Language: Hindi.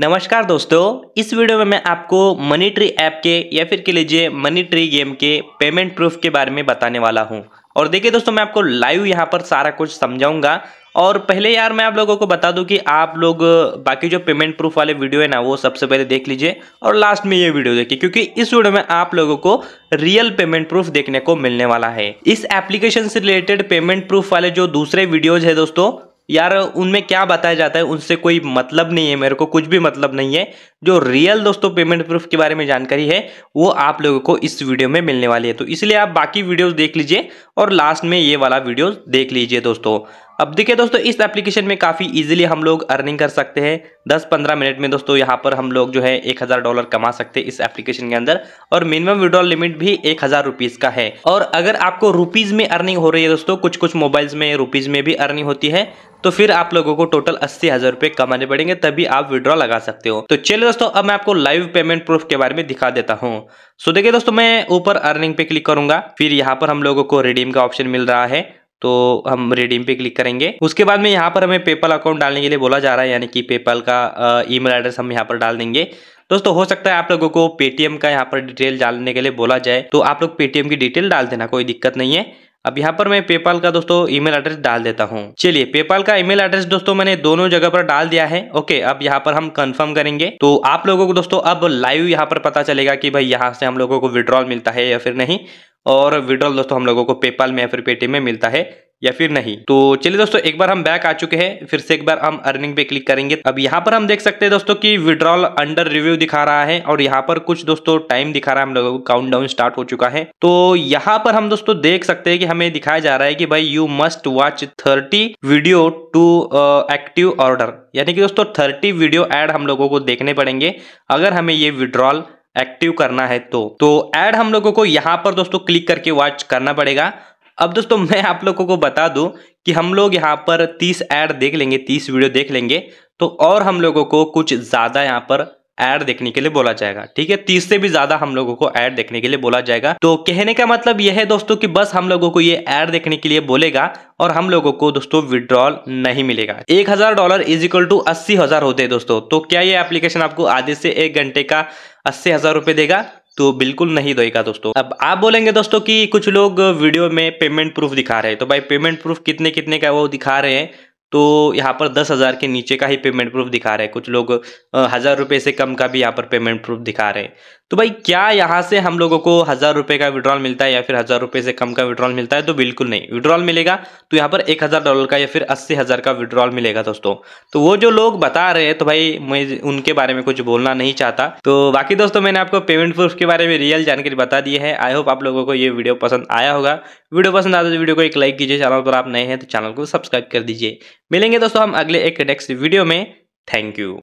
नमस्कार दोस्तों इस वीडियो में मैं आपको मनी ट्री ऐप के या फिर के लीजिए मनी ट्री गेम के पेमेंट प्रूफ के बारे में बताने वाला हूं और देखिए दोस्तों मैं आपको लाइव यहां पर सारा कुछ समझाऊंगा और पहले यार मैं आप लोगों को बता दूं कि आप लोग बाकी जो पेमेंट प्रूफ वाले वीडियो है ना वो सबसे पहले देख लीजिए और लास्ट में ये वीडियो देखिए क्योंकि इस वीडियो में आप लोगों को रियल पेमेंट प्रूफ देखने को मिलने वाला है इस एप्लीकेशन से रिलेटेड पेमेंट प्रूफ वाले जो दूसरे वीडियोज है दोस्तों यार उनमें क्या बताया जाता है उनसे कोई मतलब नहीं है मेरे को कुछ भी मतलब नहीं है जो रियल दोस्तों पेमेंट प्रूफ के बारे में जानकारी है वो आप लोगों को इस वीडियो में मिलने वाली है तो इसलिए आप बाकी वीडियोस देख लीजिए और लास्ट में ये वाला वीडियो देख लीजिए दोस्तों अब देखिए दोस्तों इस एप्लीकेशन में काफ़ी इजीली हम लोग अर्निंग कर सकते हैं 10-15 मिनट में दोस्तों यहाँ पर हम लोग जो है एक हज़ार डॉलर कमा सकते हैं इस एप्लीकेशन के अंदर और मिनिमम विड्रॉल लिमिट भी एक हज़ार रुपीज़ का है और अगर आपको रुपीज़ में अर्निंग हो रही है दोस्तों कुछ कुछ मोबाइल्स में रुपीज़ में भी अर्निंग होती है तो फिर आप लोगों को टोटल अस्सी हज़ार रुपये कमाने पड़ेंगे तभी आप विड्रॉ लगा सकते हो तो चलिए दोस्तों अब मैं आपको लाइव पेमेंट प्रूफ के बारे में दिखा देता हूँ सो देखिए दोस्तों मैं ऊपर अर्निंग पे क्लिक करूंगा फिर यहाँ पर हम लोगों को रिडीम का ऑप्शन मिल रहा है तो हम रिडीम पे क्लिक करेंगे उसके बाद में यहाँ पर हमें पेपल अकाउंट डालने के लिए बोला जा रहा है यानी कि पेपल का ईमेल एड्रेस हम यहाँ पर डाल देंगे दोस्तों हो सकता है आप लोगों को पेटीएम का यहाँ पर डिटेल डालने के लिए बोला जाए तो आप लोग पेटीएम की डिटेल डाल देना कोई दिक्कत नहीं है अब यहाँ पर मैं पेपाल का दोस्तों ईमेल एड्रेस डाल देता हूँ चलिए पेपाल का ईमेल एड्रेस दोस्तों मैंने दोनों जगह पर डाल दिया है ओके अब यहाँ पर हम कंफर्म करेंगे तो आप लोगों को दोस्तों अब लाइव यहाँ पर पता चलेगा कि भाई यहाँ से हम लोगों को विड्रॉल मिलता है या फिर नहीं और विड्रॉल दोस्तों हम लोगों को पेपाल में या फिर पेटीएम में मिलता है या फिर नहीं तो चलिए दोस्तों एक बार हम बैक आ चुके हैं फिर से एक बार हम अर्निंग पे क्लिक करेंगे अब यहाँ पर हम देख सकते हैं दोस्तों कि विड्रॉल अंडर रिव्यू दिखा रहा है और यहाँ पर कुछ दोस्तों टाइम दिखा रहा है हम लोगों को काउंट डाउन स्टार्ट हो चुका है तो यहाँ पर हम दोस्तों देख सकते हैं कि हमें दिखाया जा रहा है कि भाई you must watch thirty video to active order यानी कि दोस्तों थर्टी वीडियो एड हम लोगों को देखने पड़ेंगे अगर हमें ये विड्रॉल एक्टिव करना है तो तो ऐड हम लोगों को यहाँ पर दोस्तों क्लिक करके वॉच करना पड़ेगा अब दोस्तों मैं आप लोगों को बता दूं कि हम लोग यहाँ पर 30 ऐड देख लेंगे 30 वीडियो देख लेंगे तो और हम लोगों को कुछ ज़्यादा यहाँ पर ऐड देखने के लिए बोला जाएगा ठीक है तीस से भी ज्यादा हम लोगों को ऐड देखने के लिए बोला जाएगा तो कहने का मतलब यह है दोस्तों कि बस हम लोगों को ये ऐड देखने के लिए बोलेगा और हम लोगों को दोस्तों विड्रॉल नहीं मिलेगा एक हजार डॉलर इज इक्वल टू अस्सी हजार होते हैं दोस्तों तो क्या ये एप्लीकेशन आपको आधे से एक घंटे का अस्सी हजार रुपए देगा तो बिल्कुल नहीं देगा दोस्तों अब आप बोलेंगे दोस्तों कि कुछ लोग वीडियो में पेमेंट प्रूफ दिखा रहे हैं तो भाई पेमेंट प्रूफ कितने कितने का वो दिखा रहे हैं तो यहाँ पर दस हज़ार के नीचे का ही पेमेंट प्रूफ दिखा रहे हैं कुछ लोग हज़ार रुपये से कम का भी यहाँ पर पेमेंट प्रूफ दिखा रहे हैं तो भाई क्या यहाँ से हम लोगों को हज़ार रुपये का विड्रॉल मिलता है या फिर हज़ार रुपये से कम का विड्रॉल मिलता है तो बिल्कुल नहीं विड्रॉल मिलेगा तो यहाँ पर एक हज़ार डॉलर का या फिर अस्सी हज़ार का विड्रॉल मिलेगा दोस्तों तो वो जो लोग बता रहे हैं तो भाई मैं उनके बारे में कुछ बोलना नहीं चाहता तो बाकी दोस्तों मैंने आपको पेमेंट प्रूफ के बारे में रियल जानकारी बता दी है आई होप आप लोगों को ये वीडियो पसंद आया होगा वीडियो पसंद आता तो वीडियो को एक लाइक कीजिए चैनल पर आप नए हैं तो चैनल को सब्सक्राइब कर दीजिए मिलेंगे दोस्तों हम अगले एक नेक्स्ट वीडियो में थैंक यू